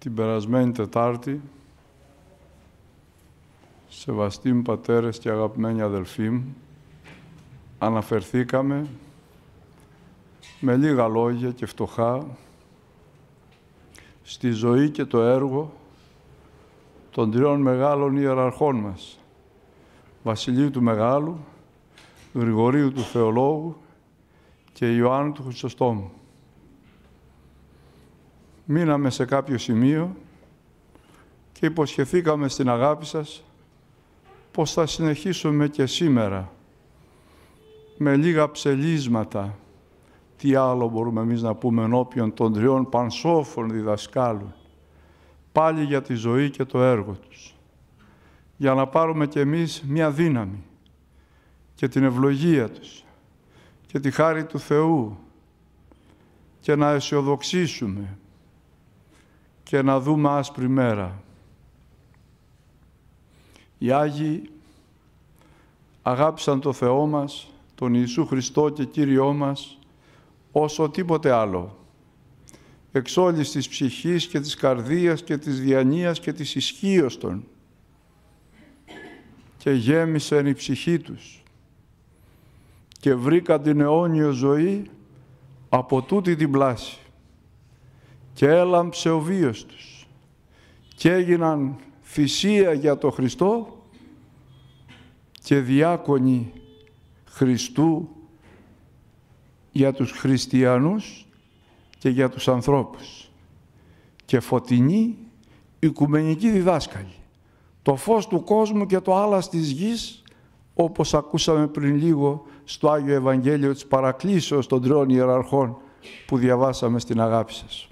την περασμένη Τετάρτη, σεβαστοί μου πατέρες και αγαπημένοι αδελφοί μου, αναφερθήκαμε με λίγα λόγια και φτωχά στη ζωή και το έργο των τριών μεγάλων ιεραρχών μας, Βασιλείου του Μεγάλου, Γρηγορίου του Θεολόγου και Ιωάννου του Χρυσοστόμου μείναμε σε κάποιο σημείο και υποσχεθήκαμε στην αγάπη σας πως θα συνεχίσουμε και σήμερα με λίγα ψελίσματα τι άλλο μπορούμε εμείς να πούμε ενώπιον των τριών πανσόφων διδασκάλων πάλι για τη ζωή και το έργο τους για να πάρουμε κι εμείς μια δύναμη και την ευλογία τους και τη χάρη του Θεού και να αισιοδοξήσουμε και να δούμε άσπρη μέρα. Οι Άγιοι αγάπησαν το Θεό μας, τον Ιησού Χριστό και Κύριό μας, όσο τίποτε άλλο. Εξ όλης της ψυχής και της καρδίας και της διανοίας και της ισχύως των. Και γέμισαν η ψυχή τους. Και βρήκαν την αιώνιο ζωή από τούτη την πλάση και έλαμψε ο βίος τους και έγιναν θυσία για το Χριστό και διάκονοι Χριστού για τους χριστιανούς και για τους ανθρώπους και φωτεινοί οικουμενικοί διδάσκαλοι το φως του κόσμου και το άλλα της γης όπως ακούσαμε πριν λίγο στο Άγιο Ευαγγέλιο της Παρακλήσεως των τριών ιεραρχών που διαβάσαμε στην αγάπη σας.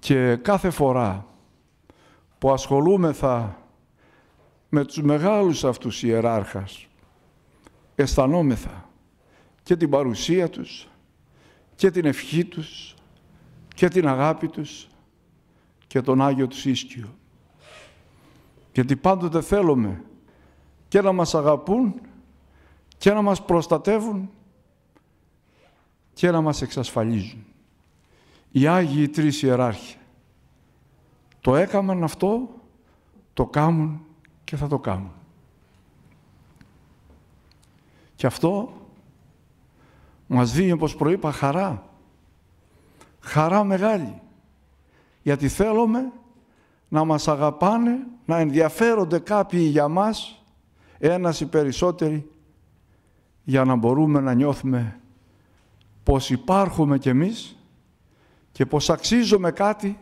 Και κάθε φορά που ασχολούμεθα με τους μεγάλους αυτούς ιεράρχας, αισθανόμεθα και την παρουσία τους και την ευχή τους και την αγάπη τους και τον Άγιο τους Ίσκιο. Γιατί πάντοτε θέλουμε και να μας αγαπούν και να μας προστατεύουν και να μας εξασφαλίζουν. Οι Άγιοι Τρεις Ιεράρχοι το έκαναν αυτό, το κάμουν και θα το κάνουν. Και αυτό μας δίνει, όπως προείπα, χαρά. Χαρά μεγάλη. Γιατί θέλουμε να μας αγαπάνε, να ενδιαφέρονται κάποιοι για μας, ένας ή περισσότεροι, για να μπορούμε να νιώθουμε πως υπάρχουμε κι εμείς και πως αξίζουμε κάτι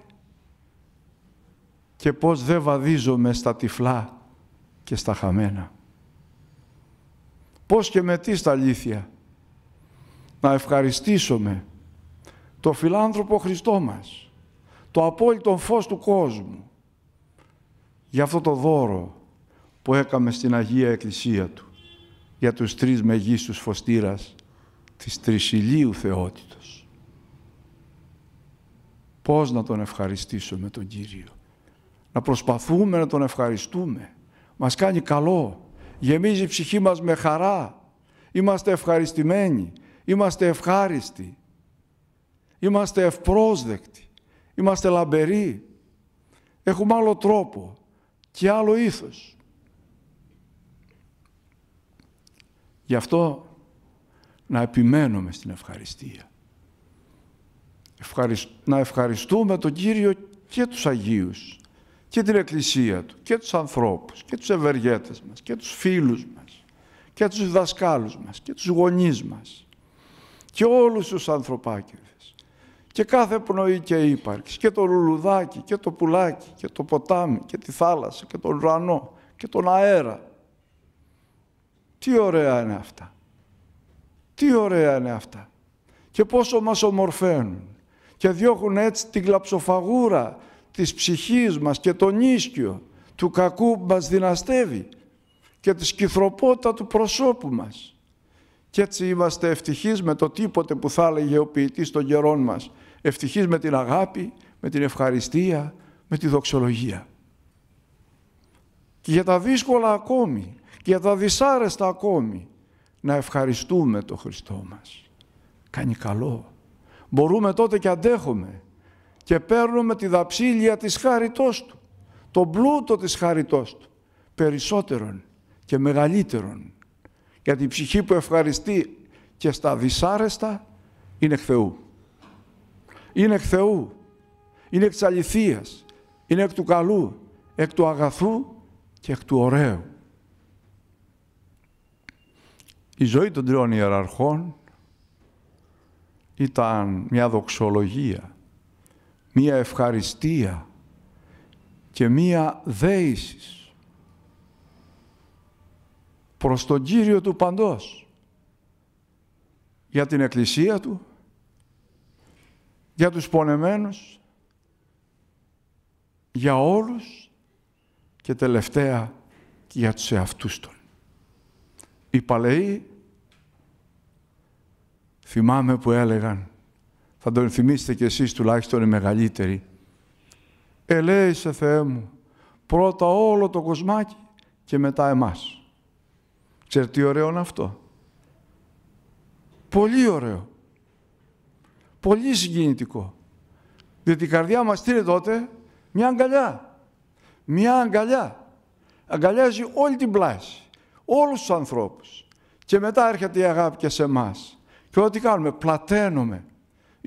και πώς δεν βαδίζομαι στα τυφλά και στα χαμένα. Πώς και με τι στα αλήθεια να ευχαριστήσουμε το φιλάνθρωπο Χριστό μας, το απόλυτο φως του κόσμου, για αυτό το δώρο που έκαμε στην Αγία Εκκλησία Του, για τους τρεις μεγίστους φωστήρας της Τρισιλίου Θεότητος. Πώς να τον ευχαριστήσουμε τον Κύριο να προσπαθούμε να τον ευχαριστούμε. Μας κάνει καλό, γεμίζει η ψυχή μας με χαρά. Είμαστε ευχαριστημένοι, είμαστε ευχάριστοι, είμαστε ευπρόσδεκτοι, είμαστε λαμπεροί. Έχουμε άλλο τρόπο και άλλο ήθος. Γι' αυτό να επιμένουμε στην ευχαριστία. Να ευχαριστούμε τον Κύριο και τους Αγίους και την Εκκλησία Του και τους ανθρώπους και τους ευεργέτες μας και τους φίλους μας και τους δασκάλους μας και τους γονείς μας και όλους τους ανθρωπάκηδες και κάθε πνοή και ύπαρξη και το λουλουδάκι και το πουλάκι και το ποτάμι και τη θάλασσα και τον ουρανό και τον αέρα. Τι ωραία είναι αυτά. Τι ωραία είναι αυτά. Και πόσο μας ομορφαίνουν. Και διώχνουν έτσι την κλαψοφαγούρα της ψυχής μας και τον ίσκιο του κακού που μας δυναστεύει και τη σκυθροπότητα του προσώπου μας. Και έτσι είμαστε ευτυχείς με το τίποτε που θα έλεγε ο ποιητής των καιρών μας. Ευτυχείς με την αγάπη, με την ευχαριστία, με τη δοξολογία. Και για τα δύσκολα ακόμη, και για τα δυσάρεστα ακόμη, να ευχαριστούμε το Χριστό μας. Κάνει καλό. Μπορούμε τότε και αντέχουμε και παίρνουμε τη δαψίλια της χάριτός του, τον πλούτο της χάριτός του, περισσότερον και μεγαλύτερον. Γιατί η ψυχή που ευχαριστεί και στα δυσάρεστα είναι εκ Θεού. Είναι εκ Θεού, είναι εκ της αληθείας, είναι εκ του καλού, εκ του αγαθού και εκ του ωραίου. Η ζωή των τριών ιεραρχών ήταν μια δοξολογία μία ευχαριστία και μία δέησης προς τον Κύριο του Παντός για την Εκκλησία Του, για τους πονεμένους, για όλους και τελευταία για τους εαυτούς Τον. Οι παλαιοί θυμάμαι που έλεγαν θα τον θυμίσετε κι εσείς τουλάχιστον οι μεγαλύτεροι. Ελέησε Θεέ μου, πρώτα όλο το κοσμάκι και μετά εμάς. Ξέρετε τι ωραίο είναι αυτό. Πολύ ωραίο. Πολύ συγκινητικό. Διότι η καρδιά μας τι τότε, μια αγκαλιά. Μια αγκαλιά. Αγκαλιάζει όλη την πλάση, όλους τους ανθρώπους. Και μετά έρχεται η αγάπη και σε εμάς. Και ό,τι κάνουμε, πλαταίνουμε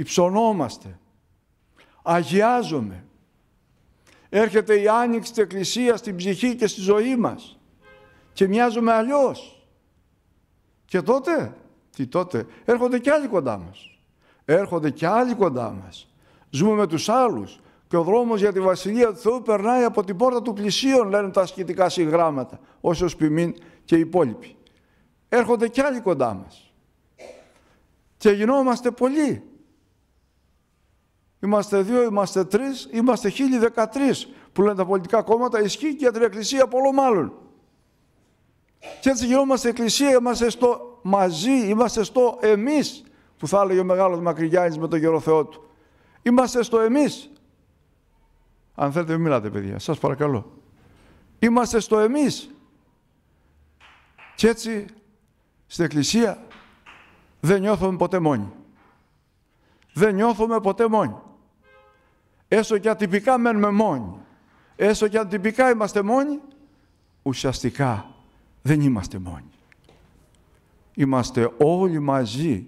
υψωνόμαστε, αγιάζομαι. Έρχεται η άνοιξη της Εκκλησίας στην ψυχή και στη ζωή μας και μοιάζομαι αλλιώς. Και τότε, τι τότε, έρχονται κι άλλοι κοντά μας. Έρχονται κι άλλοι κοντά μας. Ζούμε με τους άλλους και ο δρόμος για τη Βασιλεία του Θεού περνάει από την πόρτα του πλησίων, λένε τα ασκητικά συγγράμματα, όσο σπιμίν και οι υπόλοιποι. Έρχονται κι άλλοι κοντά μας. Και γινόμαστε πολλοί είμαστε δύο, είμαστε τρεις, είμαστε 1013 που λένε τα πολιτικά κόμματα, ισχύει και για την Εκκλησία πολλών άλλων. Και έτσι γινόμαστε Εκκλησία, είμαστε στο μαζί, είμαστε στο εμείς που θα έλεγε ο μεγάλος Μακρυγιάννης με τον Γερό Θεό του. Είμαστε στο εμείς. Αν θέλετε μην μιλάτε παιδιά, σας παρακαλώ. Είμαστε στο εμείς. Και έτσι στην Εκκλησία δεν νιώθουμε ποτέ μόνοι. Δεν νιώθουμε ποτέ μόνοι. Έστω και ατυπικά μένουμε μόνοι. έσο και ατυπικά είμαστε μόνοι. Ουσιαστικά δεν είμαστε μόνοι. Είμαστε όλοι μαζί,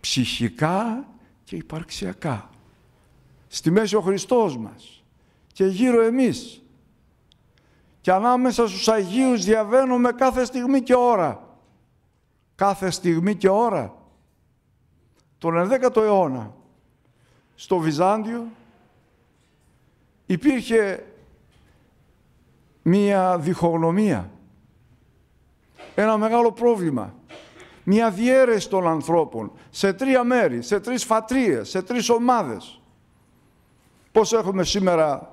ψυχικά και υπαρξιακά. Στη μέση ο Χριστός μας και γύρω εμείς. Και ανάμεσα στους Αγίους διαβαίνουμε κάθε στιγμή και ώρα. Κάθε στιγμή και ώρα. Τον 11ο αιώνα, στο Βυζάντιο, υπήρχε μία διχογνωμία, ένα μεγάλο πρόβλημα, μία διέρεση των ανθρώπων σε τρία μέρη, σε τρεις φατρίες, σε τρεις ομάδες. Πώς έχουμε σήμερα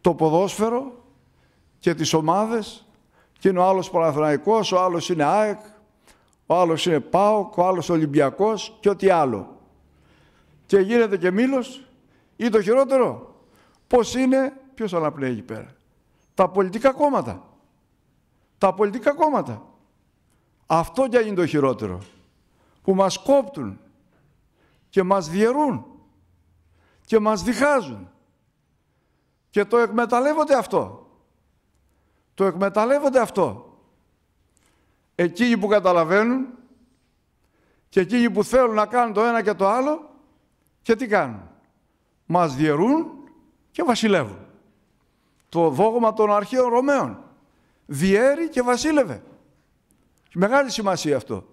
το ποδόσφαιρο και τις ομάδες και είναι ο άλλος Παναθηναϊκός, ο άλλος είναι ΑΕΚ, ο άλλος είναι ΠΑΟΚ, ο άλλος Ολυμπιακός και ό,τι άλλο. Και γίνεται και μήλος ή το χειρότερο, πώς είναι, ποιος αναπνέει εκεί πέρα. Τα πολιτικά κόμματα. Τα πολιτικά κόμματα. Αυτό κι αν είναι το χειρότερο. Που μας κόπτουν και μας διαιρούν και μας διχάζουν. Και το εκμεταλλεύονται αυτό. Το εκμεταλλεύονται αυτό. Εκείνοι που καταλαβαίνουν και εκείνοι που θέλουν να κάνουν το ένα και το άλλο και τι κάνουν μας διαιρούν και βασιλεύουν. Το δόγμα των αρχαίων Ρωμαίων διέρει και βασίλευε. Μεγάλη σημασία αυτό.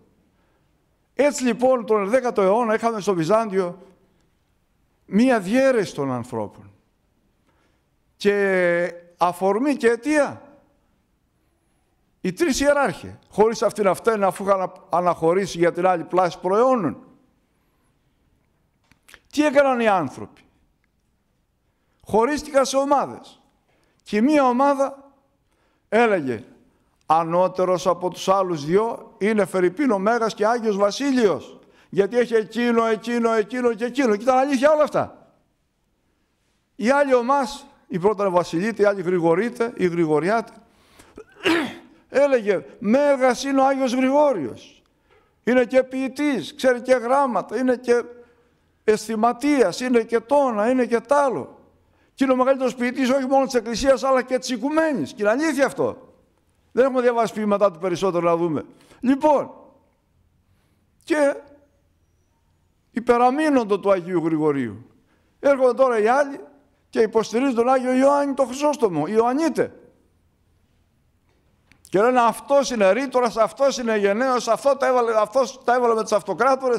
Έτσι λοιπόν τον 10ο αιώνα είχαμε στο Βυζάντιο μία διέρεση των ανθρώπων. Και αφορμή και αιτία οι τρεις ιεράρχοι, χωρίς αυτήν αυτήν αφού είχαν αναχωρήσει για την άλλη πλάση προαιώνων. Τι έκαναν οι άνθρωποι χωρίστηκαν σε ομάδες. Και μία ομάδα έλεγε ανώτερος από τους άλλους δυο είναι Φερρυπίνο Μέγας και Άγιος Βασίλειος. Γιατί έχει εκείνο, εκείνο, εκείνο και εκείνο. Και ήταν αλήθεια όλα αυτά. Η άλλη ομάς, η πρώτα είναι Βασιλίτη, η άλλη Γρηγορίτη, η Γρηγοριάτη, έλεγε Μέγας είναι ο Άγιος Γρηγόριος. Είναι και ποιητής, ξέρει και γράμματα, είναι και αισθηματίας, είναι και τόνα, είναι και τ' άλλο είναι ο μεγαλύτερος ποιητής όχι μόνο της Εκκλησίας αλλά και της Οικουμένης. Και είναι αλήθεια αυτό. Δεν έχουμε διαβάσει ποιηματά του περισσότερο να δούμε. Λοιπόν, και υπεραμείνοντο του Αγίου Γρηγορίου. Έρχονται τώρα οι άλλοι και υποστηρίζουν τον Άγιο Ιωάννη τον Χρυσόστομο, Ιωαννίτε. Και λένε αυτός είναι ρήτορας, αυτός είναι γενναίος, αυτό τα έβαλε, αυτός τα έβαλε με τους αυτοκράτορες,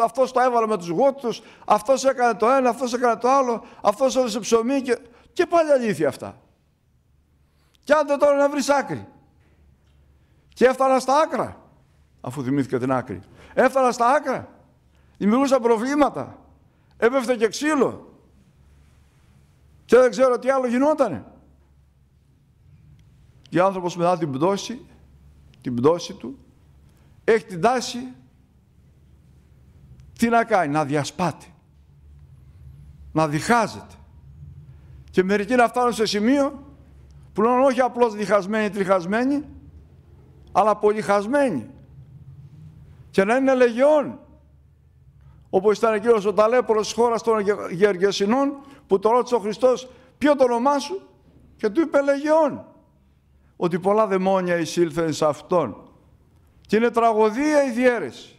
αυτός τα έβαλε με τους γότους, αυτός έκανε το ένα, αυτός έκανε το άλλο, αυτός έδωσε ψωμί και, και πάλι αλήθεια αυτά. Και άντε τώρα να βρεις άκρη. Και έφτανα στα άκρα, αφού θυμήθηκα την άκρη. Έφτανα στα άκρα, δημιουργούσα προβλήματα, έπεφτε και ξύλο. Και δεν ξέρω τι άλλο γινότανε και ο άνθρωπος μετά την πτώση, την πτώση του, έχει την τάση τι να κάνει, να διασπάται, να διχάζεται. Και μερικοί να φτάνουν σε σημείο που λένε όχι απλώς διχασμένοι, τριχασμένοι, αλλά πολυχασμένοι. Και να είναι λεγιών, όπως ήταν εκείνος ο ταλέπορος της χώρας των Γεργεσινών, που το ρώτησε ο Χριστός ποιο το όνομά σου και του είπε λεγιών ότι πολλά δαιμόνια εισήλθεν σε αυτόν. Και είναι τραγωδία η διέρεση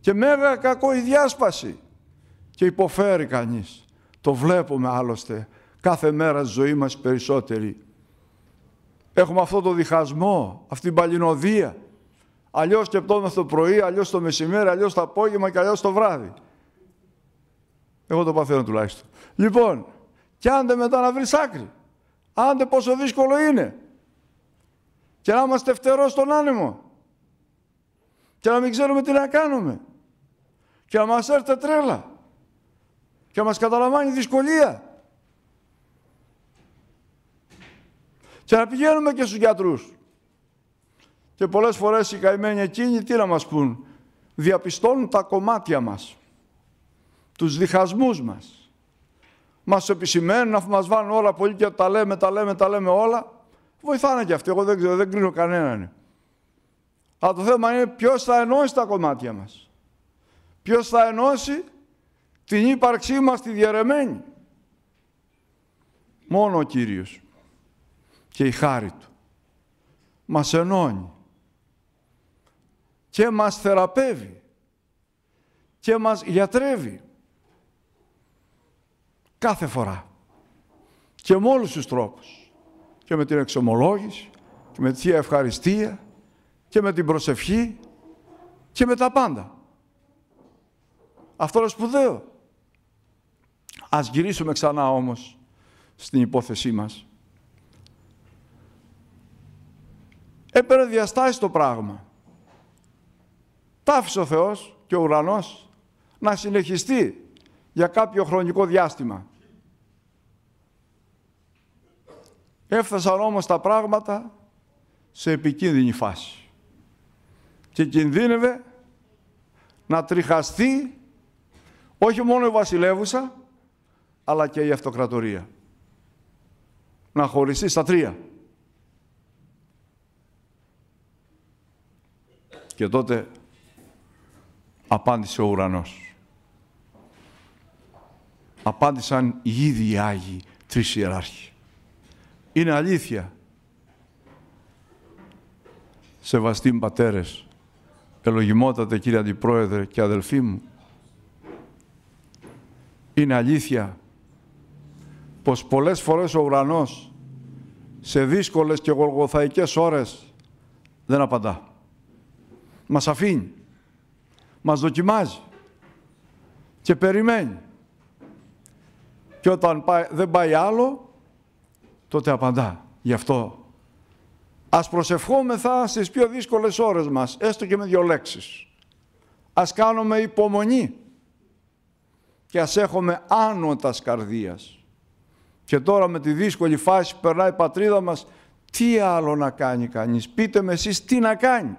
και μέγα κακό η διάσπαση και υποφέρει κανείς. Το βλέπουμε άλλωστε κάθε μέρα στη ζωή μας περισσότεροι. Έχουμε αυτό το διχασμό, αυτή την παλινοδία. Αλλιώς σκεπτόμαστε το πρωί, αλλιώς το μεσημέρι, αλλιώς το απόγευμα και αλλιώς το βράδυ. Εγώ το παθαίνω τουλάχιστον. Λοιπόν, κι άντε μετά να βρεις άκρη. Άντε πόσο δύσκολο είναι και να είμαστε φτερό στον άνεμο και να μην ξέρουμε τι να κάνουμε και να μας έρθει τρέλα και να μας καταλαμβάνει δυσκολία και να πηγαίνουμε και στους γιατρούς. Και πολλές φορές οι καημένοι εκείνοι τι να μας πούν, διαπιστώνουν τα κομμάτια μας, τους διχασμούς μας. Μας επισημαίνουν, αφού μας βάλουν όλα πολύ και τα λέμε, τα λέμε, τα λέμε όλα, Βοηθάνε κι αυτοί. Εγώ δεν ξέρω, δεν κρίνω κανέναν. Αλλά το θέμα είναι ποιος θα ενώσει τα κομμάτια μας. Ποιος θα ενώσει την ύπαρξή μας τη διαρεμένη; Μόνο ο Κύριος και η χάρη Του μας ενώνει και μας θεραπεύει και μας γιατρεύει κάθε φορά και με όλους τους τρόπους και με την εξομολόγηση και με τη Θεία Ευχαριστία και με την προσευχή και με τα πάντα. Αυτό είναι σπουδαίο. Ας γυρίσουμε ξανά όμως στην υπόθεσή μας. Έπαιρνε διαστάσεις το πράγμα. Τα ο Θεός και ο ουρανός να συνεχιστεί για κάποιο χρονικό διάστημα. Έφτασαν όμως τα πράγματα σε επικίνδυνη φάση. Και κινδύνευε να τριχαστεί όχι μόνο η βασιλεύουσα, αλλά και η αυτοκρατορία. Να χωριστεί στα τρία. Και τότε απάντησε ο ουρανός. Απάντησαν οι ίδιοι Άγιοι τρεις ιεράρχοι είναι αλήθεια. Σεβαστοί πατέρες, ελογιμότατε κύριε Αντιπρόεδρε και αδελφοί μου, είναι αλήθεια πως πολλές φορές ο ουρανός σε δύσκολες και γολγοθαϊκές ώρες δεν απαντά. Μας αφήνει, μας δοκιμάζει και περιμένει. Και όταν δεν πάει άλλο, τότε απαντά. Γι' αυτό ας προσευχόμεθα στις πιο δύσκολες ώρες μας, έστω και με δύο λέξεις. Ας κάνουμε υπομονή και ας έχουμε άνωτας καρδίας. Και τώρα με τη δύσκολη φάση που περνάει η πατρίδα μας, τι άλλο να κάνει κανείς. Πείτε με εσείς τι να κάνει.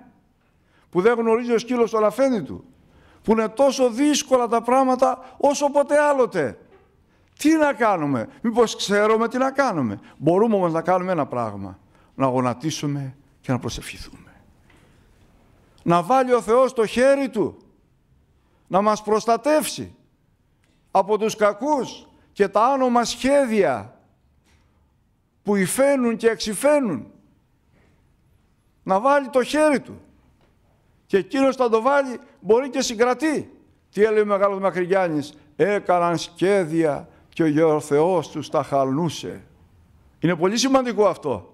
Που δεν γνωρίζει ο σκύλος το λαφένι του. Που είναι τόσο δύσκολα τα πράγματα όσο ποτέ άλλοτε. Τι να κάνουμε, μήπως ξέρουμε τι να κάνουμε. Μπορούμε όμως να κάνουμε ένα πράγμα, να γονατίσουμε και να προσευχηθούμε. Να βάλει ο Θεός το χέρι Του, να μας προστατεύσει από τους κακούς και τα άνομα σχέδια που υφαίνουν και εξυφαίνουν. Να βάλει το χέρι του. Και εκείνος θα το βάλει μπορεί και συγκρατεί. Τι έλεγε ο Μεγάλος Μακρυγιάννης. Έκαναν σχέδια και ο Θεός τους τα χαλούσε Είναι πολύ σημαντικό αυτό.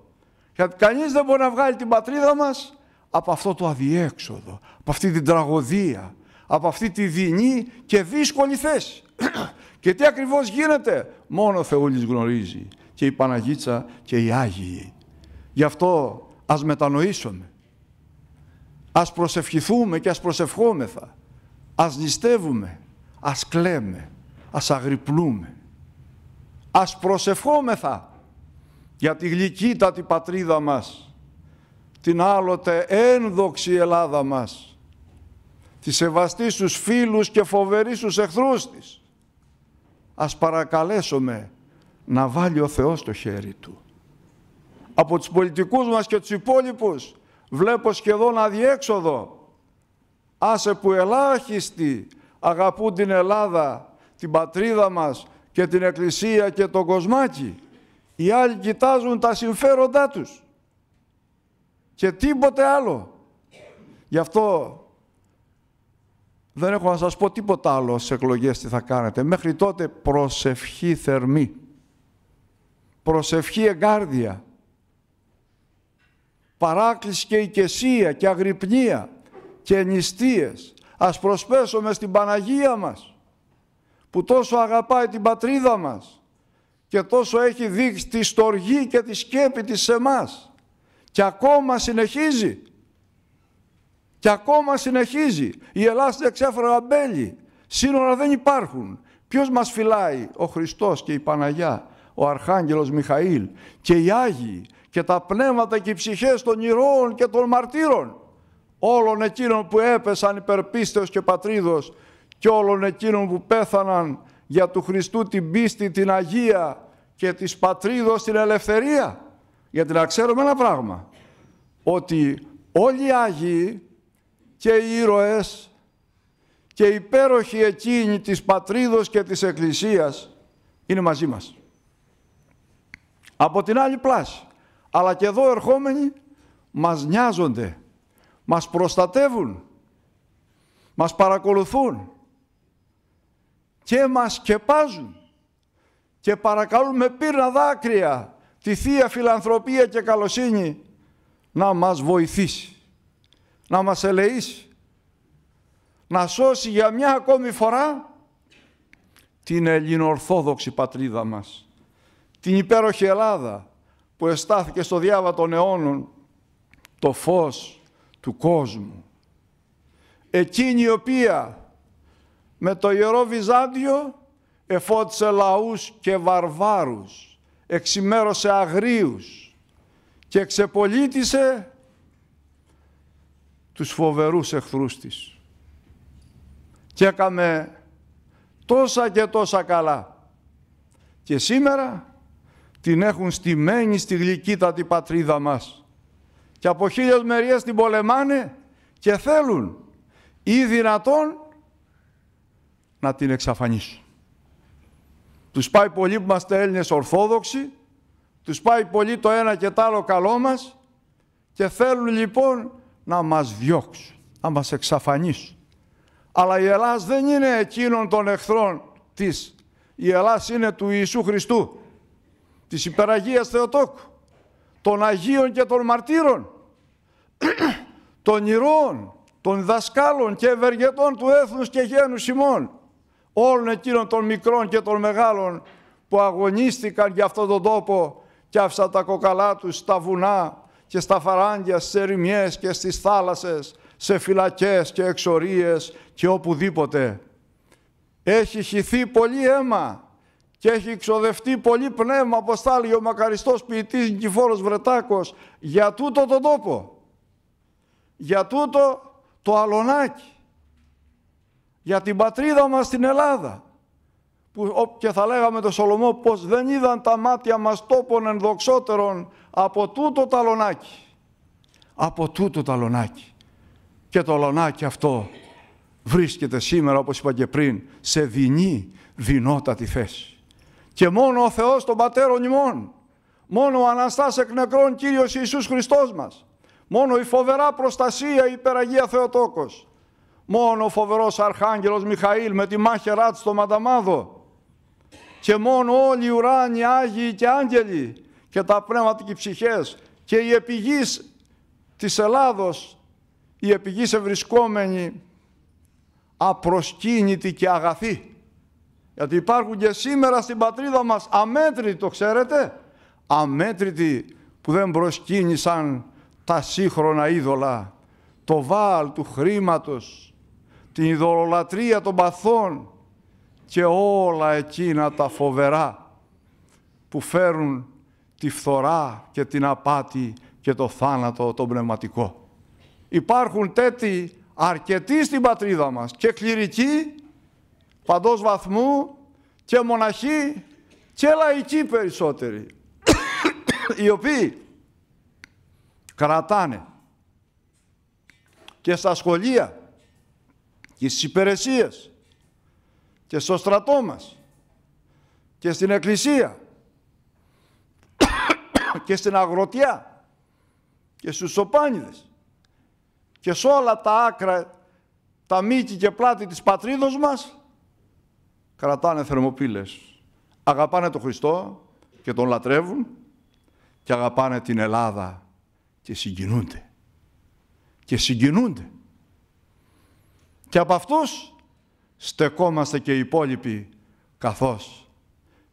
Γιατί κανείς δεν μπορεί να βγάλει την πατρίδα μας από αυτό το αδιέξοδο, από αυτή την τραγωδία, από αυτή τη δεινή και δύσκολη θέση. και τι ακριβώς γίνεται, μόνο ο Θεούλης γνωρίζει και η Παναγίτσα και οι Άγιοι. Γι' αυτό ας μετανοήσουμε, ας προσευχηθούμε και ας προσευχόμεθα, ας νηστεύουμε, ας κλαίμε, ας αγριπλούμε. Ας προσευχόμεθα για τη γλυκύτατη πατρίδα μας, την άλλοτε ένδοξη Ελλάδα μας, τη σεβαστή στους φίλους και φοβερή στους εχθρούς της. Ας παρακαλέσουμε να βάλει ο Θεός το χέρι Του. Από τους πολιτικούς μας και τους υπόλοιπους βλέπω σχεδόν αδιέξοδο. Άσε που ελάχιστοι αγαπούν την Ελλάδα, την πατρίδα μας, και την Εκκλησία και τον κοσμάκι. Οι άλλοι κοιτάζουν τα συμφέροντά τους και τίποτε άλλο. Γι' αυτό δεν έχω να σας πω τίποτα άλλο στις εκλογές τι θα κάνετε. Μέχρι τότε προσευχή θερμή, προσευχή εγκάρδια, παράκληση και ηκεσία και αγρυπνία και νηστείες. Ας προσπέσουμε στην Παναγία μας που τόσο αγαπάει την πατρίδα μας και τόσο έχει δείξει τη στοργή και τη σκέπη της σε μας. Και ακόμα συνεχίζει. Και ακόμα συνεχίζει. Η Ελλάδα δεν ξέφερα Σύνορα δεν υπάρχουν. Ποιος μας φυλάει, ο Χριστός και η Παναγιά, ο Αρχάγγελος Μιχαήλ και οι Άγιοι και τα πνεύματα και οι ψυχές των ηρώων και των μαρτύρων όλων εκείνων που έπεσαν υπερπίστεως και πατρίδος και όλων εκείνων που πέθαναν για του Χριστού την πίστη, την Αγία και της πατρίδος την ελευθερία. Γιατί να ξέρουμε ένα πράγμα, ότι όλοι οι Άγιοι και οι ήρωες και οι υπέροχοι εκείνοι της πατρίδος και της Εκκλησίας είναι μαζί μας. Από την άλλη πλάση, αλλά και εδώ ερχόμενοι μας νοιάζονται, μας προστατεύουν, μας παρακολουθούν, και μας σκεπάζουν και παρακαλούμε πύρνα δάκρυα τη Θεία Φιλανθρωπία και Καλοσύνη να μας βοηθήσει, να μας ελεήσει, να σώσει για μια ακόμη φορά την Ελληνοορθόδοξη πατρίδα μας, την υπέροχη Ελλάδα που εστάθηκε στο διάβα των αιώνων το φως του κόσμου, εκείνη η οποία με το Ιερό Βυζάντιο εφώτισε λαούς και βαρβάρους, εξημέρωσε αγρίους και ξεπολίτησε τους φοβερούς εχθρούς της. Και έκαμε τόσα και τόσα καλά. Και σήμερα την έχουν στημένη στη γλυκύτατη πατρίδα μας. Και από χίλιες μεριές την πολεμάνε και θέλουν ή δυνατόν να την εξαφανίσουν. Τους πάει πολύ που είμαστε Έλληνες Ορθόδοξοι, τους πάει πολύ το ένα και το άλλο καλό μας και θέλουν λοιπόν να μας διώξουν, να μας εξαφανίσουν. Αλλά η Ελλάς δεν είναι εκείνων των εχθρών της. Η Ελλάς είναι του Ιησού Χριστού, της Υπεραγίας Θεοτόκου, των Αγίων και των Μαρτύρων, των Ηρώων, των δασκάλων και ευεργετών του έθνους και γένους ημών όλων εκείνων των μικρών και των μεγάλων που αγωνίστηκαν για αυτόν τον τόπο και άφησαν τα κοκαλά τους στα βουνά και στα φαράγγια, στις ερημιές και στις θάλασσες, σε φυλακές και εξορίες και οπουδήποτε. Έχει χυθεί πολύ αίμα και έχει ξοδευτεί πολύ πνεύμα, όπως θα ο μακαριστός ποιητής Νικηφόρος Βρετάκος, για τούτο τον τόπο, για τούτο το αλωνάκι για την πατρίδα μας την Ελλάδα. Που, και θα λέγαμε το Σολομό πως δεν είδαν τα μάτια μας τόπων ενδοξότερων από τούτο ταλονάκι. Από τούτο ταλονάκι. Και το λονάκι αυτό βρίσκεται σήμερα, όπως είπα και πριν, σε δεινή, δεινότατη θέση. Και μόνο ο Θεός των Πατέρων ημών, μόνο ο Αναστάς εκ νεκρών Κύριος Ιησούς Χριστός μας, μόνο η φοβερά προστασία η Υπεραγία Θεοτόκος, μόνο ο φοβερός Αρχάγγελος Μιχαήλ με τη μάχερά του στο Μανταμάδο και μόνο όλοι οι ουράνοι Άγιοι και Άγγελοι και τα πνεύματα και οι ψυχές και οι επιγής της Ελλάδος, οι σε ευρισκόμενοι απροσκύνητη και αγαθοί Γιατί υπάρχουν και σήμερα στην πατρίδα μας αμέτρητοι, το ξέρετε, αμέτρητοι που δεν προσκύνησαν τα σύγχρονα είδωλα, το βάλ του χρήματος, την ειδωλολατρία των παθών και όλα εκείνα τα φοβερά που φέρουν τη φθορά και την απάτη και το θάνατο το πνευματικό. Υπάρχουν τέτοιοι αρκετοί στην πατρίδα μας και κληρικοί παντός βαθμού και μοναχοί και λαϊκοί περισσότεροι οι οποίοι κρατάνε και στα σχολεία και στις υπηρεσίες και στο στρατό μας και στην εκκλησία και στην αγροτιά και στους σοπάνιδες και σε όλα τα άκρα, τα μύτη και πλάτη της πατρίδος μας κρατάνε θερμοπύλες. Αγαπάνε τον Χριστό και τον λατρεύουν και αγαπάνε την Ελλάδα και συγκινούνται. Και συγκινούνται και από αυτούς στεκόμαστε και οι υπόλοιποι καθώς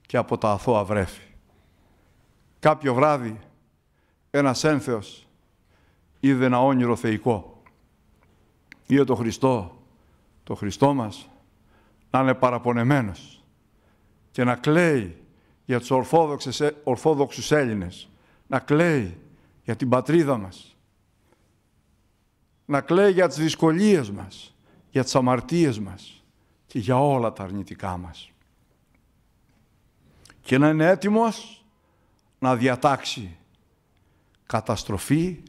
και από τα αθώα βρέφη. Κάποιο βράδυ ένας ένθεος είδε ένα όνειρο θεϊκό. Είδε το Χριστό, το Χριστό μας, να είναι παραπονεμένος και να κλαίει για τους ορθόδοξου ορθόδοξους Έλληνες, να κλαίει για την πατρίδα μας, να κλαίει για τις δυσκολίες μας, για τις αμαρτίες μας και για όλα τα αρνητικά μας. Και να είναι έτοιμος να διατάξει καταστροφή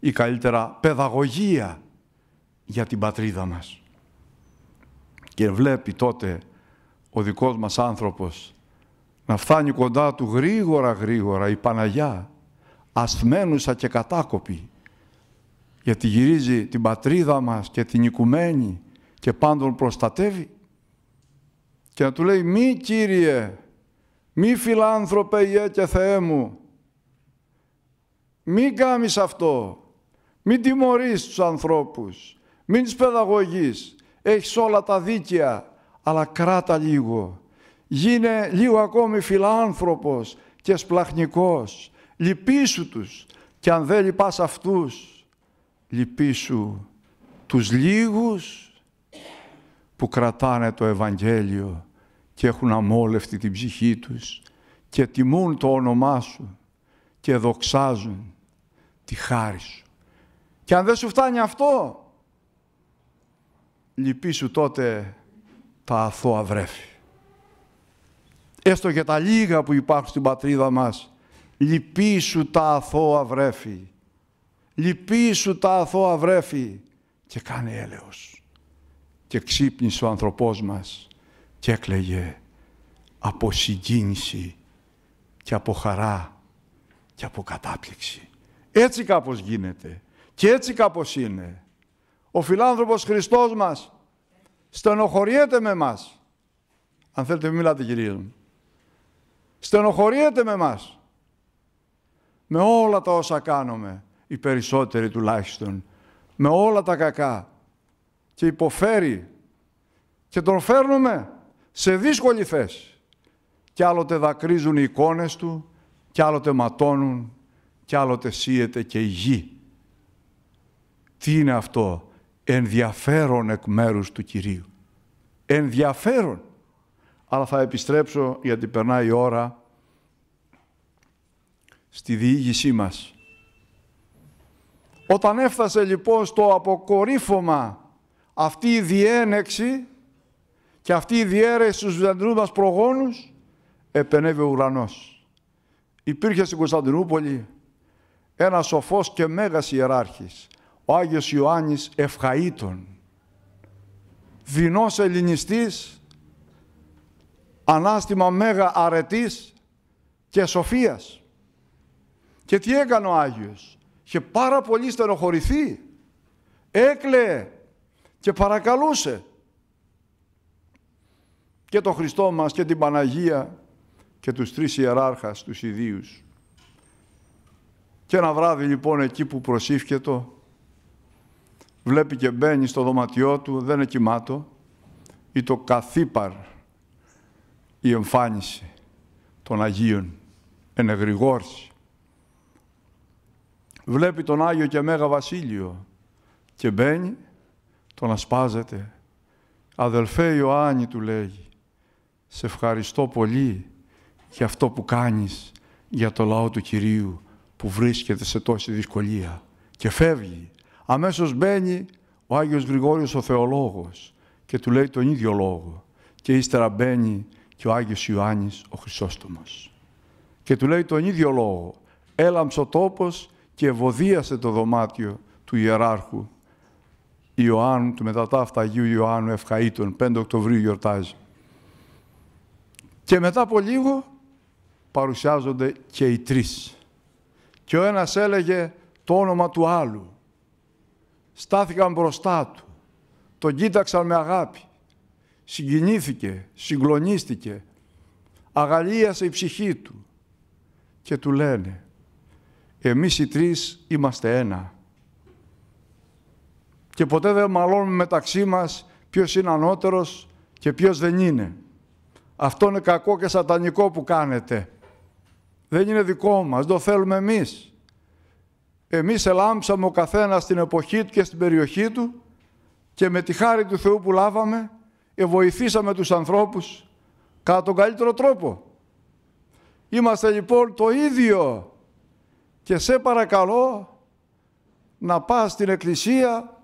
ή καλύτερα παιδαγωγία για την πατρίδα μας. Και βλέπει τότε ο δικός μας άνθρωπος να φτάνει κοντά του γρήγορα γρήγορα η Παναγιά ασθμένουσα και κατάκοπη γιατί γυρίζει την πατρίδα μας και την οικουμένη και πάντων προστατεύει. Και να του λέει «Μη Κύριε, μη φιλάνθρωπε Ιε και Θεέ μου, μην κάνεις αυτό, μη τιμωρείς τους ανθρώπους, μην της παιδαγωγείς, έχεις όλα τα δίκαια, αλλά κράτα λίγο, γίνε λίγο ακόμη φιλάνθρωπος και σπλαχνικός, λυπήσου τους και αν δεν λυπάς αυτούς, λυπήσου τους λίγους που κρατάνε το Ευαγγέλιο και έχουν αμόλευτη την ψυχή τους και τιμούν το όνομά σου και δοξάζουν τη χάρη σου. Και αν δεν σου φτάνει αυτό, λυπήσου τότε τα αθώα βρέφη. Έστω και τα λίγα που υπάρχουν στην πατρίδα μας, λυπήσου τα αθώα βρέφη λυπήσου τα αθώα βρέφη και κάνε έλεος. Και ξύπνησε ο ανθρωπός μας και έκλαιγε από συγκίνηση και από χαρά και από κατάπληξη. Έτσι κάπως γίνεται και έτσι κάπως είναι. Ο φιλάνθρωπος Χριστός μας στενοχωριέται με μας. Αν θέλετε μιλάτε κυρίες μου. Στενοχωριέται με μας. Με όλα τα όσα κάνουμε οι περισσότεροι τουλάχιστον, με όλα τα κακά και υποφέρει και τον φέρνουμε σε δύσκολη θέση. Κι άλλοτε δακρύζουν οι εικόνες του, κι άλλοτε ματώνουν, κι άλλοτε σύεται και η γη. Τι είναι αυτό, ενδιαφέρον εκ μέρους του Κυρίου. Ενδιαφέρον. Αλλά θα επιστρέψω, γιατί περνάει η ώρα, στη διήγησή μας. Όταν έφτασε λοιπόν στο αποκορύφωμα αυτή η διένεξη και αυτή η διέρεση στους Βυζαντινούς μας προγόνους, επενέβη ο ουρανός. Υπήρχε στην Κωνσταντινούπολη ένα σοφός και μέγας ιεράρχης, ο Άγιος Ιωάννης Ευχαΐτων, δεινός ελληνιστής, ανάστημα μέγα αρετής και σοφίας. Και τι έκανε ο Άγιος και πάρα πολύ στενοχωρηθεί. Έκλαιε και παρακαλούσε και το Χριστό μας και την Παναγία και τους τρεις ιεράρχας, τους ιδίους. Και ένα βράδυ λοιπόν εκεί που προσήφκετο βλέπει και μπαίνει στο δωματιό του, δεν είναι κοιμάτο, η το καθήπαρ η εμφανιση των Αγίων, ενεγρηγόρση βλέπει τον Άγιο και Μέγα Βασίλειο και μπαίνει, τον ασπάζεται. «Αδελφέ Ιωάννη» του λέγει, «Σε ευχαριστώ πολύ για αυτό που κάνεις για το λαό του Κυρίου που βρίσκεται σε τόση δυσκολία». Και φεύγει. Αμέσως μπαίνει ο Άγιος Γρηγόριος ο Θεολόγος και του λέει τον ίδιο λόγο. Και ύστερα μπαίνει και ο Άγιος Ιωάννης ο Χρυσόστομος. Και του λέει τον ίδιο λόγο. Έλαμψε ο τόπος και ευωδίασε το δωμάτιο του ιεράρχου Ιωάννου, του μετατάφτα Αγίου Ιωάννου Ευχαΐτων, 5 Οκτωβρίου γιορτάζει. Και μετά από λίγο παρουσιάζονται και οι τρεις. Και ο ένας έλεγε το όνομα του άλλου. Στάθηκαν μπροστά του. Τον κοίταξαν με αγάπη. Συγκινήθηκε, συγκλονίστηκε. Αγαλίασε η ψυχή του. Και του λένε εμείς οι τρεις είμαστε ένα. Και ποτέ δεν μαλώνουμε μεταξύ μας ποιος είναι ανώτερος και ποιος δεν είναι. Αυτό είναι κακό και σατανικό που κάνετε. Δεν είναι δικό μας, το θέλουμε εμείς. Εμείς ελάμψαμε ο καθένας στην εποχή του και στην περιοχή του και με τη χάρη του Θεού που λάβαμε βοηθήσαμε τους ανθρώπους κατά τον καλύτερο τρόπο. Είμαστε λοιπόν το ίδιο και σε παρακαλώ να πας στην εκκλησία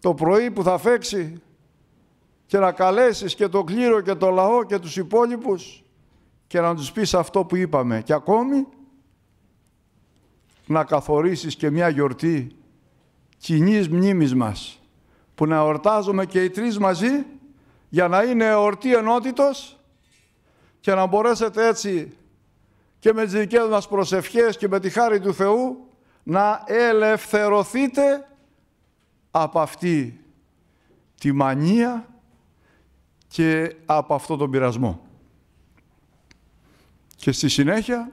το πρωί που θα φέξει και να καλέσεις και το κλήρο και το λαό και τους υπόλοιπους και να τους πεις αυτό που είπαμε. Και ακόμη να καθορίσεις και μια γιορτή κοινής μνήμης μας που να εορτάζουμε και οι τρεις μαζί για να είναι εορτή ενότητος και να μπορέσετε έτσι και με τις δικές μας προσευχές και με τη χάρη του Θεού να ελευθερωθείτε από αυτή τη μανία και από αυτό τον πειρασμό. Και στη συνέχεια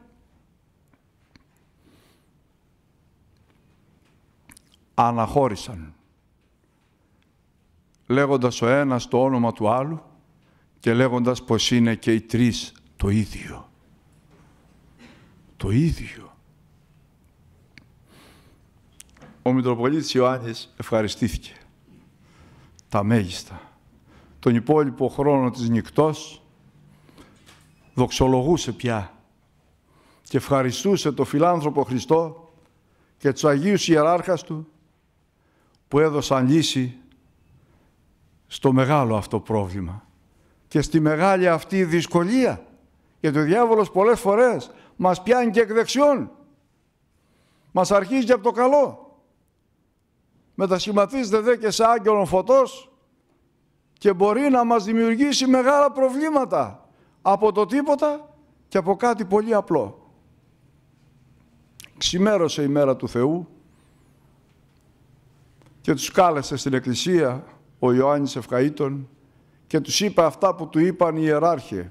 αναχώρησαν λέγοντας ο ένας το όνομα του άλλου και λέγοντας πως είναι και οι τρεις το ίδιο το ίδιο. Ο Μητροπολίτης Ιωάννης ευχαριστήθηκε τα μέγιστα. Τον υπόλοιπο χρόνο της νυχτός δοξολογούσε πια και ευχαριστούσε το φιλάνθρωπο Χριστό και τους Αγίους Ιεράρχας του που έδωσαν λύση στο μεγάλο αυτό πρόβλημα και στη μεγάλη αυτή δυσκολία. Γιατί ο διάβολος πολλές φορές μας πιάνει και εκ δεξιών. Μας αρχίζει από το καλό. Μετασχηματίζεται δε και σε άγγελον φωτός και μπορεί να μας δημιουργήσει μεγάλα προβλήματα από το τίποτα και από κάτι πολύ απλό. Ξημέρωσε η μέρα του Θεού και τους κάλεσε στην εκκλησία ο Ιωάννης Ευχαίτων και τους είπε αυτά που του είπαν οι ιεράρχοι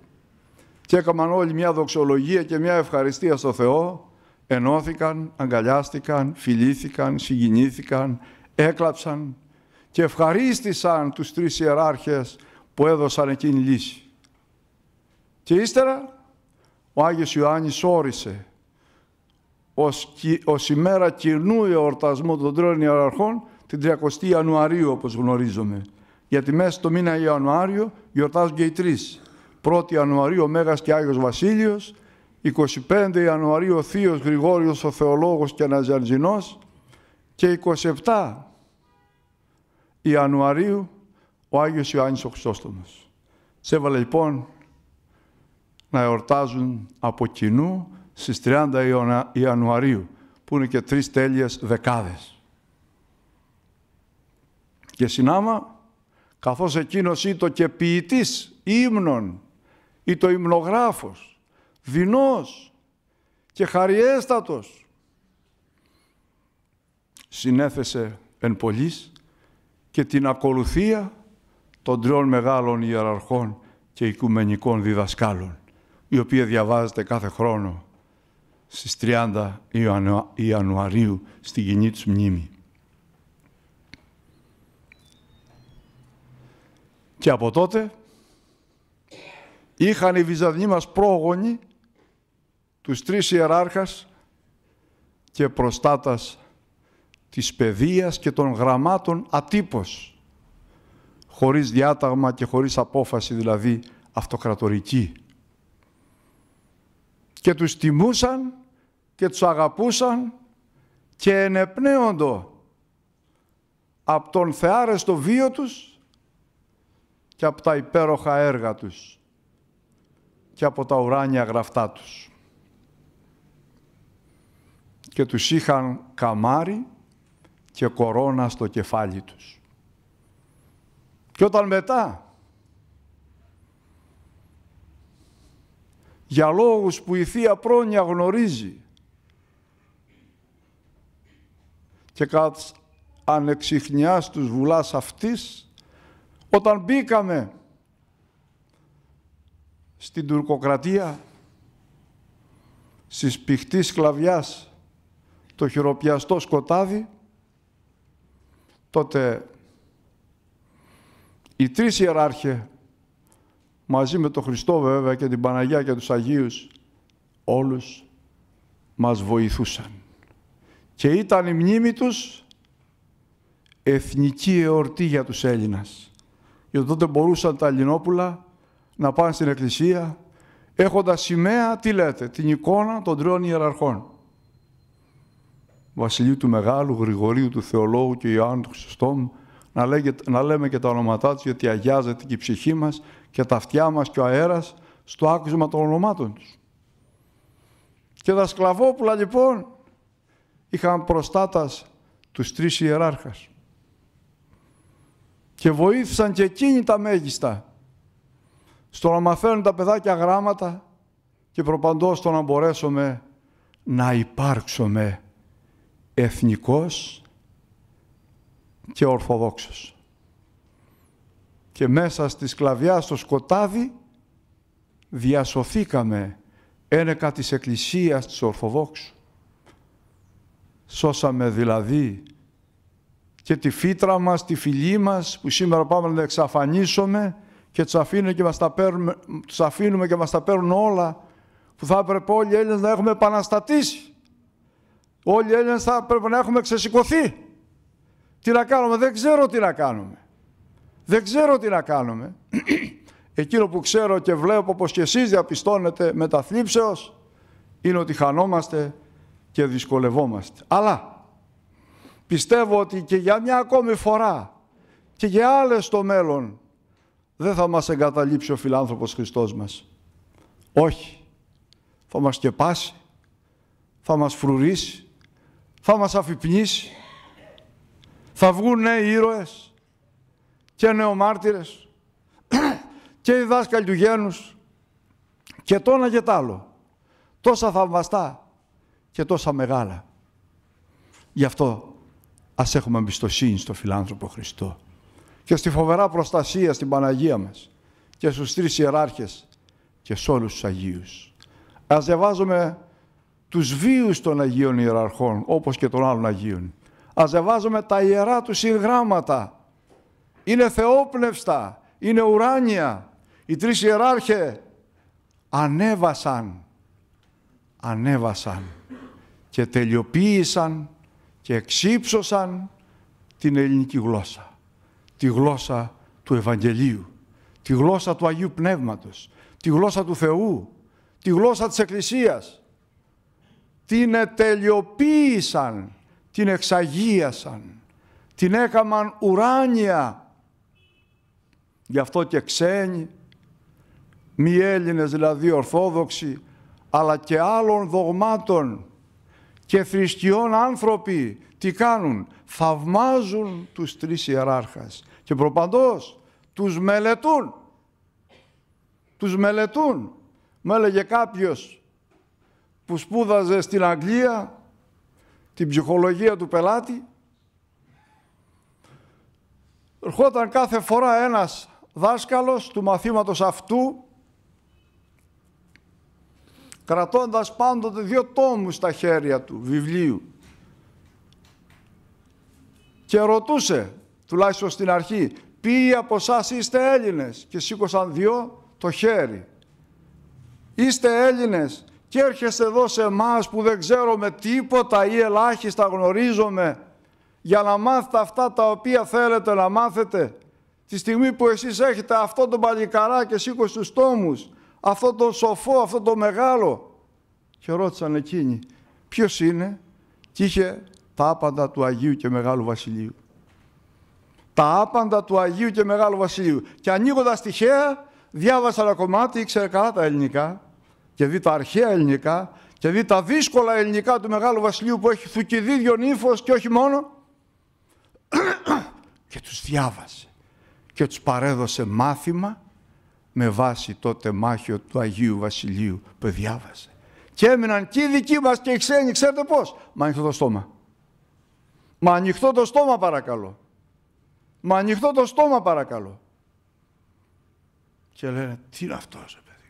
και έκαναν όλοι μια δοξολογία και μια ευχαριστία στο Θεό, ενώθηκαν, αγκαλιάστηκαν, φιλήθηκαν, συγκινήθηκαν, έκλαψαν και ευχαρίστησαν τους τρεις ιεράρχες που έδωσαν εκείνη λύση. Και ύστερα ο Άγιος Ιωάννης όρισε ως, ως ημέρα κοινού εορτασμού των τριών ιεραρχών την 30η Ιανουαρίου όπως γνωρίζουμε. Γιατί μέσα στο μήνα Ιανουάριο γιορτάζουν και οι τρεις. 1η Ιανουαρίου ο Μέγας και Άγιος Βασίλειος, 25 Ιανουαρίου ο Θείος Γρηγόριος ο Θεολόγος και Ναζαρτζινός και 27 Ιανουαρίου ο Άγιος Ιωάννης ο Χρυσόστομος. Σε λοιπόν να εορτάζουν από κοινού στις 30 Ιανουαρίου, που είναι και τρεις τέλειες δεκάδες. Και συνάμα, καθώς εκείνος ήτο και ποιητής ύμνων ή το υμνογράφος, δεινός και χαριέστατος. Συνέθεσε εν πολλής και την ακολουθία των τριών μεγάλων ιεραρχών και οικουμενικών διδασκάλων, η οποία διαβάζεται κάθε χρόνο στις 30 Ιανουαρίου στη κοινή τους μνήμη. Και από τότε είχαν οι Βυζαντινοί μας πρόγονοι τους τρεις ιεράρχας και προστάτας της παιδείας και των γραμμάτων ατύπως, χωρίς διάταγμα και χωρίς απόφαση δηλαδή αυτοκρατορική. Και τους τιμούσαν και τους αγαπούσαν και ενεπνέοντο από τον θεάρεστο βίο τους και από τα υπέροχα έργα τους και από τα ουράνια γραφτά τους. Και τους είχαν καμάρι και κορώνα στο κεφάλι τους. Και όταν μετά, για λόγους που η Θεία Πρόνοια γνωρίζει και κατ' ανεξιχνιάς τους βουλάς αυτής, όταν μπήκαμε στην τουρκοκρατία, στις σπιχτή σκλαβιάς το χειροπιαστό σκοτάδι, τότε οι τρεις ιεράρχε, μαζί με τον Χριστό βέβαια και την Παναγιά και τους Αγίους, όλους μας βοηθούσαν. Και ήταν η μνήμη τους εθνική εορτή για τους Έλληνας. Γιατί τότε μπορούσαν τα Ελληνόπουλα να πάνε στην εκκλησία έχοντας σημαία, τι λέτε, την εικόνα των τριών ιεραρχών. Βασιλείου του Μεγάλου, Γρηγορίου του Θεολόγου και Ιωάννου του να, να λέμε και τα ονόματά τους γιατί αγιάζεται και η ψυχή μας και τα αυτιά μας και ο αέρας στο άκουσμα των ονομάτων τους. Και τα σκλαβόπουλα λοιπόν είχαν προστάτας τους τρεις ιεράρχας και βοήθησαν και εκείνοι τα μέγιστα στο να μαθαίνουν τα παιδάκια γράμματα και προπαντός στο να μπορέσουμε να υπάρξουμε εθνικός και ορθοδόξος. Και μέσα στη σκλαβιά, στο σκοτάδι, διασωθήκαμε ένεκα της Εκκλησίας της Ορθοδόξου. Σώσαμε δηλαδή και τη φύτρα μας, τη φυλή μας, που σήμερα πάμε να εξαφανίσουμε, και τους, και τα παίρνουμε, αφήνουμε και μας τα παίρνουν όλα που θα έπρεπε όλοι οι Έλληνες να έχουμε επαναστατήσει. Όλοι οι Έλληνες θα έπρεπε να έχουμε ξεσηκωθεί. Τι να κάνουμε, δεν ξέρω τι να κάνουμε. Δεν ξέρω τι να κάνουμε. Εκείνο που ξέρω και βλέπω πως και εσείς διαπιστώνετε με τα θλίψεως είναι ότι χανόμαστε και δυσκολευόμαστε. Αλλά πιστεύω ότι και για μια ακόμη φορά και για άλλες στο μέλλον δεν θα μας εγκαταλείψει ο φιλάνθρωπος Χριστός μας. Όχι. Θα μας σκεπάσει, θα μας φρουρήσει, θα μας αφυπνήσει. θα βγουν νέοι ήρωες και νεομάρτυρες και οι δάσκαλοι του γένους και το ένα και τ' άλλο. Τόσα θαυμαστά και τόσα μεγάλα. Γι' αυτό ας έχουμε εμπιστοσύνη στο φιλάνθρωπο Χριστό και στη φοβερά προστασία στην Παναγία μας και στους τρεις ιεράρχες και σε όλους τους Αγίους. Ας διαβάζουμε τους βίους των Αγίων Ιεραρχών όπως και των άλλων Αγίων. Ας διαβάζουμε τα ιερά τους συγγράμματα. Είναι θεόπνευστα, είναι ουράνια. Οι τρεις ιεράρχε ανέβασαν, ανέβασαν και τελειοποίησαν και εξύψωσαν την ελληνική γλώσσα τη γλώσσα του Ευαγγελίου, τη γλώσσα του Αγίου Πνεύματος, τη γλώσσα του Θεού, τη γλώσσα της Εκκλησίας. Την ετελειοποίησαν, την εξαγίασαν, την έκαμαν ουράνια. Γι' αυτό και ξένοι, μη Έλληνες δηλαδή Ορθόδοξοι, αλλά και άλλων δογμάτων και θρησκειών άνθρωποι τι κάνουν, θαυμάζουν τους τρεις ιεράρχας και προπαντός τους μελετούν. Τους μελετούν. Μου έλεγε κάποιος που σπούδαζε στην Αγγλία την ψυχολογία του πελάτη. Ερχόταν κάθε φορά ένας δάσκαλος του μαθήματος αυτού κρατώντας πάντοτε δύο τόμους στα χέρια του βιβλίου και ρωτούσε, τουλάχιστον στην αρχή, ποιοι από εσάς είστε Έλληνες και σήκωσαν δυο το χέρι. Είστε Έλληνες και έρχεστε εδώ σε εμάς που δεν ξέρουμε τίποτα ή ελάχιστα γνωρίζομαι για να μάθετε αυτά τα οποία θέλετε να μάθετε. Τη στιγμή που εσείς έχετε αυτό τον παλικαρά και σήκωσε τους τόμους, αυτό τον σοφό, αυτό το μεγάλο. Και ρώτησαν εκείνοι, ποιος είναι και είχε τα άπαντα του Αγίου και Μεγάλου Βασιλείου. Τα άπαντα του Αγίου και Μεγάλου Βασιλείου. Και ανοίγοντας τυχαία, διάβασα ένα κομμάτι, ήξερε καλά τα ελληνικά και δει τα αρχαία ελληνικά και δει τα δύσκολα ελληνικά του Μεγάλου Βασιλείου που έχει θουκιδίδιον ύφο και όχι μόνο. και τους διάβασε και τους παρέδωσε μάθημα με βάση το τεμάχιο του Αγίου Βασιλείου που διάβασε. Και έμειναν και οι δικοί μας και οι ξένοι, ξέρετε πώς, με το στόμα. Μα ανοιχτό το στόμα παρακαλώ. Μα ανοιχτό το στόμα παρακαλώ. Και λένε, τι είναι αυτό, ρε παιδί.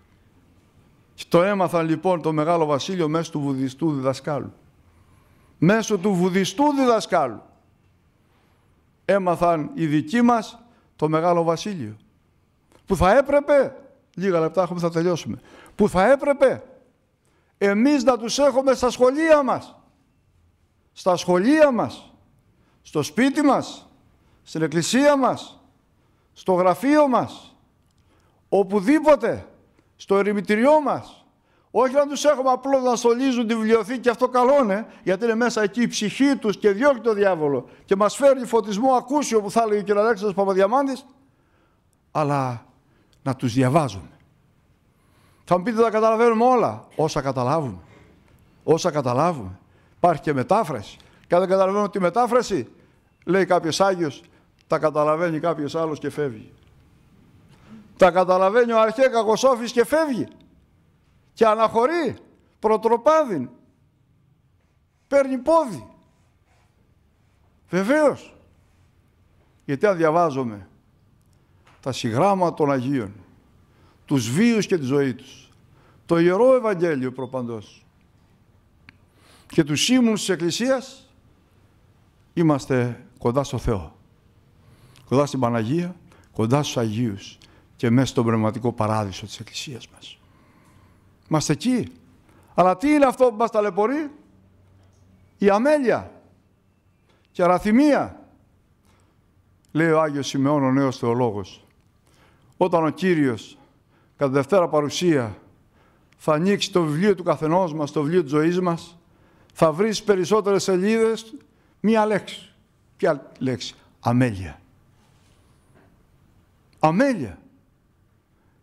Και το έμαθαν λοιπόν το Μεγάλο Βασίλειο μέσω του βουδιστού διδασκάλου. Μέσω του βουδιστού διδασκάλου. Έμαθαν οι δικοί μας το Μεγάλο Βασίλειο. Που θα έπρεπε, λίγα λεπτά έχουμε θα τελειώσουμε, που θα έπρεπε εμείς να τους έχουμε στα σχολεία μας. Στα σχολεία μας στο σπίτι μας, στην εκκλησία μας, στο γραφείο μας, οπουδήποτε, στο ερημητηριό μας. Όχι να τους έχουμε απλώς να στολίζουν τη βιβλιοθήκη και αυτό καλό είναι, γιατί είναι μέσα εκεί η ψυχή τους και διώχνει το διάβολο και μας φέρνει φωτισμό ακούσιο που θα έλεγε ο κ. Αλέξανδρος Παπαδιαμάντης, αλλά να τους διαβάζουμε. Θα μου πείτε τα καταλαβαίνουμε όλα, όσα καταλάβουμε. Όσα καταλάβουμε. Υπάρχει και μετάφραση. Και δεν καταλαβαίνω τη μετάφραση, λέει κάποιος Άγιος, τα καταλαβαίνει κάποιος άλλος και φεύγει. Τα καταλαβαίνει ο αρχαίο κακοσόφη και φεύγει. Και αναχωρεί, προτροπάδιν, παίρνει πόδι. Βεβαίως. Γιατί αν διαβάζομαι τα συγγράμματα των Αγίων, τους βίους και τη ζωή τους, το Ιερό Ευαγγέλιο προπαντός και τους ήμουν της Εκκλησίας, είμαστε κοντά στο Θεό, κοντά στην Παναγία, κοντά στους Αγίους και μέσα στον πνευματικό παράδεισο της Εκκλησίας μας. Είμαστε εκεί. Αλλά τι είναι αυτό που μας ταλαιπωρεί? Η αμέλεια και αραθυμία. Λέει ο Άγιος Σιμεών ο νέος θεολόγος. Όταν ο Κύριος κατά Δευτέρα παρουσία θα ανοίξει το βιβλίο του καθενός μας, το βιβλίο της ζωής μας, θα βρεις περισσότερες σελίδες Μία λέξη. Ποια λέξη. Αμέλεια. Αμέλεια.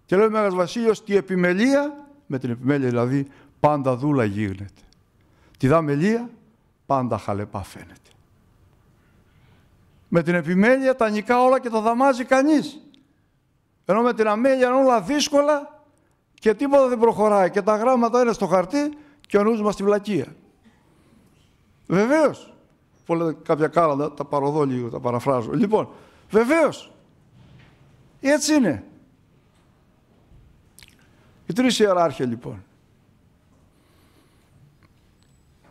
Και λέει ο Μέγας Βασίλειος, τη επιμελία, με την επιμέλεια δηλαδή, πάντα δούλα γίνεται. Τη δαμελία, πάντα χαλεπά φαίνεται. Με την επιμέλεια τα νικά όλα και τα δαμάζει κανείς. Ενώ με την αμέλεια είναι όλα δύσκολα και τίποτα δεν προχωράει και τα γράμματα είναι στο χαρτί και ο νους μας στη βλακεία. Βεβαίως, πολλά, κάποια κάλαντα, τα παροδώ λίγο, τα παραφράζω. Λοιπόν, βεβαίως, έτσι είναι. Οι τρεις ιεράρχοι λοιπόν.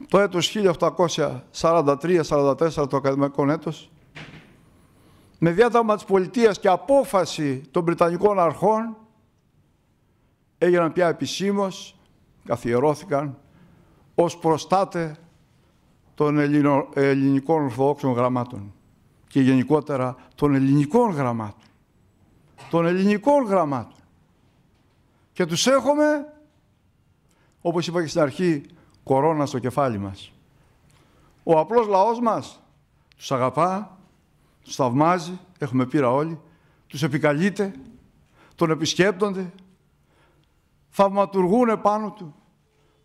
Το έτος 1843-44 το ακαδημαϊκό έτος, με διάταγμα της πολιτείας και απόφαση των Βρετανικών αρχών, έγιναν πια επισήμως, καθιερώθηκαν ως προστάτε των ελληνο, ελληνικών ορθόδοξων γραμμάτων και γενικότερα των ελληνικών γραμμάτων. Των ελληνικών γραμμάτων. Και τους έχουμε, όπως είπα και στην αρχή, κορώνα στο κεφάλι μας. Ο απλός λαός μας τους αγαπά, τους θαυμάζει, έχουμε πείρα όλοι, τους επικαλείται, τον επισκέπτονται, θαυματουργούν επάνω του,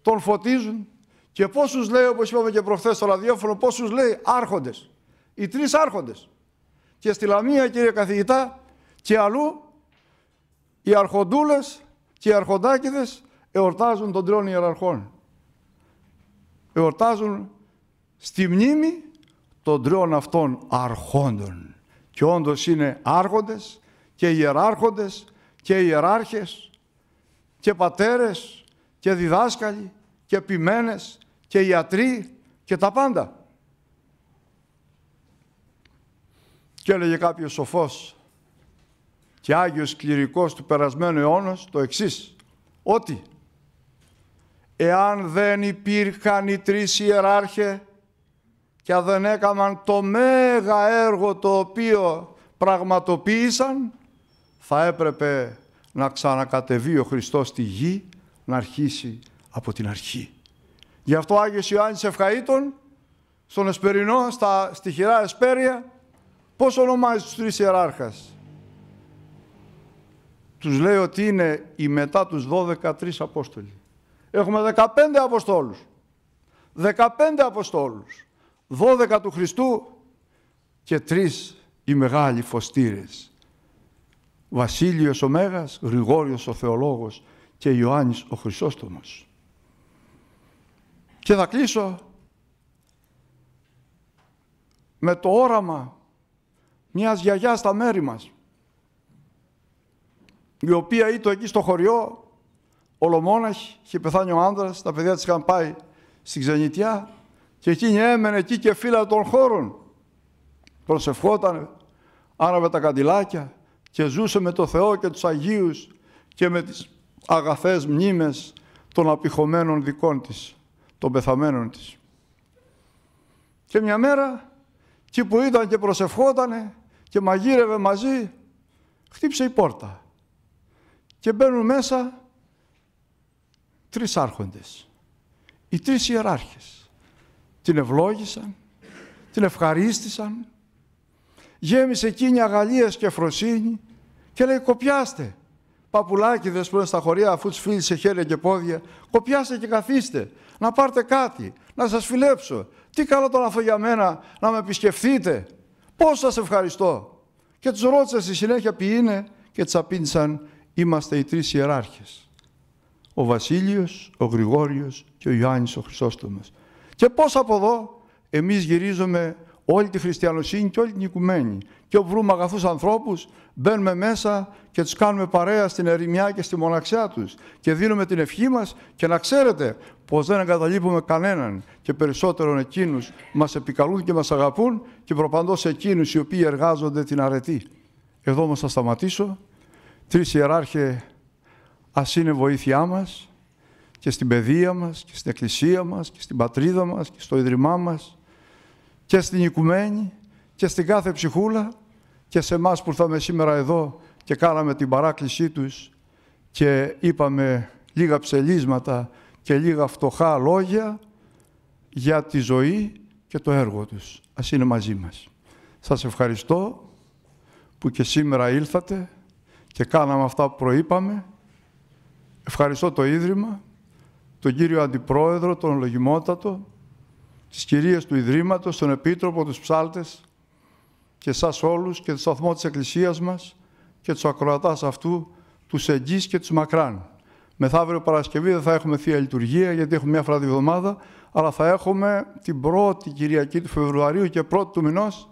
τον φωτίζουν, και πόσου λέει, όπως είπαμε και προχθές στο ραδιόφωνο, πόσου λέει άρχοντες. Οι τρεις άρχοντες. Και στη Λαμία, κύριε καθηγητά, και αλλού, οι αρχοντούλες και οι αρχοντάκηδες εορτάζουν τον τριών ιεραρχών. Εορτάζουν στη μνήμη των τριών αυτών αρχόντων. Και όντως είναι άρχοντες και ιεράρχοντες και ιεράρχες και πατέρες και διδάσκαλοι και ποιμένες και οι ιατροί και τα πάντα. Και έλεγε κάποιος σοφός και Άγιος Κληρικός του περασμένου αιώνα το εξής, ότι εάν δεν υπήρχαν οι τρεις ιεράρχε και δεν έκαναν το μέγα έργο το οποίο πραγματοποίησαν, θα έπρεπε να ξανακατεβεί ο Χριστός στη γη να αρχίσει από την αρχή. Γι' αυτό Άγιος Ιωάννης Ευχαΐτων, στον Εσπερινό, στα στοιχειρά Εσπέρια, πώς ονομάζει τους τρεις Ιεράρχες. Τους λέει ότι είναι οι μετά τους 12 τρεις Απόστολοι. Έχουμε 15 Αποστόλους. 15 Αποστόλους. 12 του Χριστού και τρεις οι μεγάλοι φωστήρες. Βασίλειος ο Μέγας, Γρηγόριος ο Θεολόγος και Ιωάννης ο Χρυσόστομος. Και θα κλείσω με το όραμα μιας γιαγιάς στα μέρη μας, η οποία ήταν εκεί στο χωριό, ολομόναχη, είχε πεθάνει ο άντρας, τα παιδιά της είχαν πάει στην ξενιτιά και εκείνη έμενε εκεί και φύλλα των χώρων. Προσευχόταν, άναβε τα καντιλάκια και ζούσε με το Θεό και τους Αγίους και με τις αγαθές μνήμες των απειχωμένων δικών της των πεθαμένων της. Και μια μέρα, εκεί που ήταν και προσευχότανε και μαγείρευε μαζί, χτύψε η πόρτα. Και μπαίνουν μέσα τρεις άρχοντες, οι τρεις ιεράρχες. Την ευλόγησαν, την ευχαρίστησαν, γέμισε εκείνη αγαλίες και φροσύνη και λέει «Κοπιάστε, Παπουλάκι που είναι στα χωριά, αφού τους φίλησε χέρια και πόδια, κοπιάστε και καθίστε, να πάρτε κάτι, να σας φιλέψω. Τι καλό τον αυτό για μένα να με επισκεφθείτε. πώς σας ευχαριστώ. Και τους ρώτησε στη συνέχεια ποιοι είναι και τους απήντησαν: Είμαστε οι τρεις ιεράρχες, Ο Βασίλειος, ο Γρηγόριος και ο Ιωάννης ο Χρυσόστομος. Και πώς από εδώ εμείς γυρίζουμε όλη τη χριστιανοσύνη και όλη την οικουμένη. Και όπου βρούμε αγαθούς ανθρώπους, μπαίνουμε μέσα και τους κάνουμε παρέα στην ερημιά και στη μοναξιά τους και δίνουμε την ευχή μας και να ξέρετε πως δεν εγκαταλείπουμε κανέναν και περισσότερον εκείνους μας επικαλούν και μας αγαπούν και προπαντός εκείνους οι οποίοι εργάζονται την αρετή. Εδώ όμως θα σταματήσω. Τρεις ιεράρχε, ας είναι βοήθειά μας και στην παιδεία μας και στην εκκλησία μας και στην πατρίδα μας και στο Ιδρυμά μας και στην οικουμένη και στην κάθε ψυχούλα και σε εμάς που ήρθαμε σήμερα εδώ και κάναμε την παράκλησή τους και είπαμε λίγα ψελίσματα και λίγα φτωχά λόγια για τη ζωή και το έργο τους. Ας είναι μαζί μας. Σας ευχαριστώ που και σήμερα ήλθατε και κάναμε αυτά που προείπαμε. Ευχαριστώ το Ίδρυμα, τον κύριο Αντιπρόεδρο, τον Λογιμότατο, τις κυρίες του Ιδρύματος, τον Επίτροπο, τους ψάλτες και σας όλους και το σταθμό της Εκκλησίας μας και τους ακροατάς αυτού, τους εγγύς και τους μακράν. Μεθαύριο Παρασκευή δεν θα έχουμε Θεία Λειτουργία, γιατί έχουμε μια φορά τη βδομάδα, αλλά θα έχουμε την πρώτη Κυριακή του Φεβρουαρίου και πρώτη του μηνός,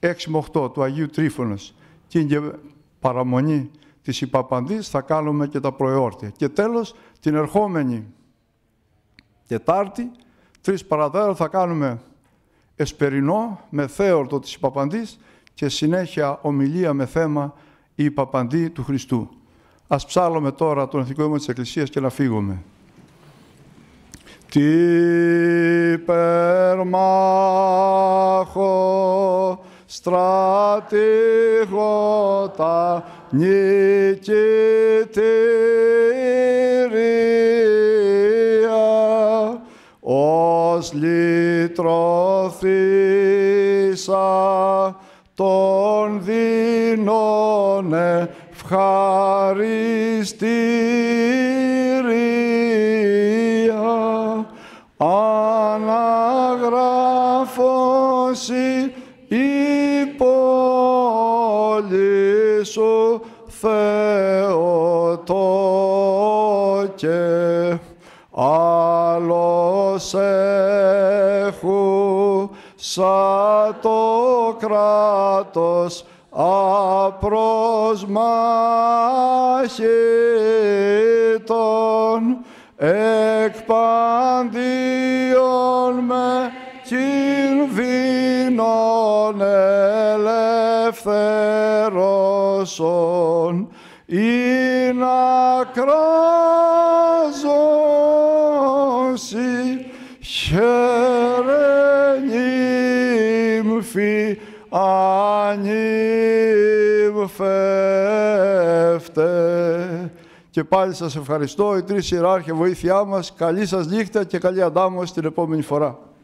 6 με 8, του Αγίου Τρίφωνος. Και είναι και παραμονή της Υπαπαντής, θα κάνουμε και τα προεόρτια. Και τέλος, την ερχόμενη Τετάρτη, Τρεις παραδέρα θα κάνουμε εσπερινό με θέορτο της Παπαντής και συνέχεια ομιλία με θέμα η Παπαντή του Χριστού. Ας ψάλλουμε τώρα τον Εθνικό Ήμο της Εκκλησίας και να φύγουμε. Τι περμάχο στρατηγότα νικητή μας λυτρωθήσα Τον δεινών ευχαριστήρια αναγράφωση η πόλη σου Θεοτόκε προσέχου σαν το κράτος απροσμάχητον εκ με κινδύνων ελευθερώσον να Και πάλι σας ευχαριστώ, οι τρεις ιεράρχοι βοήθειά μας. Καλή σας νύχτα και καλή αντάμωση την επόμενη φορά.